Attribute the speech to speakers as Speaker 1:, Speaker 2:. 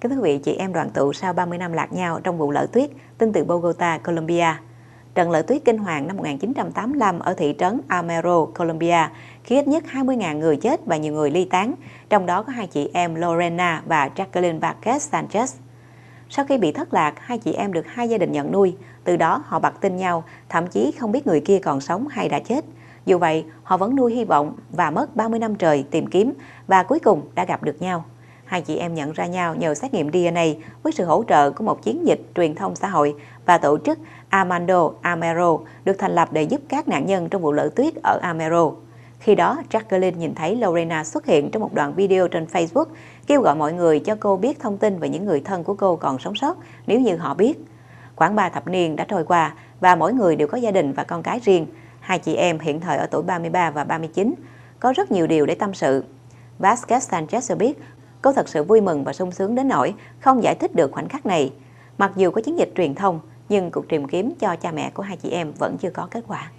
Speaker 1: Kính thưa quý vị, chị em đoàn tụ sau 30 năm lạc nhau trong vụ lở tuyết tin từ Bogota, Colombia. Trận lở tuyết kinh hoàng năm 1985 ở thị trấn Amero, Colombia khiến ít nhất 20.000 người chết và nhiều người ly tán, trong đó có hai chị em Lorena và Jacqueline Vázquez Sanchez. Sau khi bị thất lạc, hai chị em được hai gia đình nhận nuôi, từ đó họ bạc tin nhau, thậm chí không biết người kia còn sống hay đã chết. Dù vậy, họ vẫn nuôi hy vọng và mất 30 năm trời tìm kiếm và cuối cùng đã gặp được nhau hai chị em nhận ra nhau nhờ xét nghiệm DNA với sự hỗ trợ của một chiến dịch truyền thông xã hội và tổ chức Amando Amero được thành lập để giúp các nạn nhân trong vụ lở tuyết ở Amero. Khi đó, Jacqueline nhìn thấy Lorena xuất hiện trong một đoạn video trên Facebook kêu gọi mọi người cho cô biết thông tin về những người thân của cô còn sống sót nếu như họ biết. Khoảng 3 thập niên đã trôi qua và mỗi người đều có gia đình và con cái riêng. Hai chị em hiện thời ở tuổi 33 và 39, có rất nhiều điều để tâm sự. Vasquez Sanchez cho biết Cô thật sự vui mừng và sung sướng đến nỗi không giải thích được khoảnh khắc này. Mặc dù có chiến dịch truyền thông, nhưng cuộc tìm kiếm cho cha mẹ của hai chị em vẫn chưa có kết quả.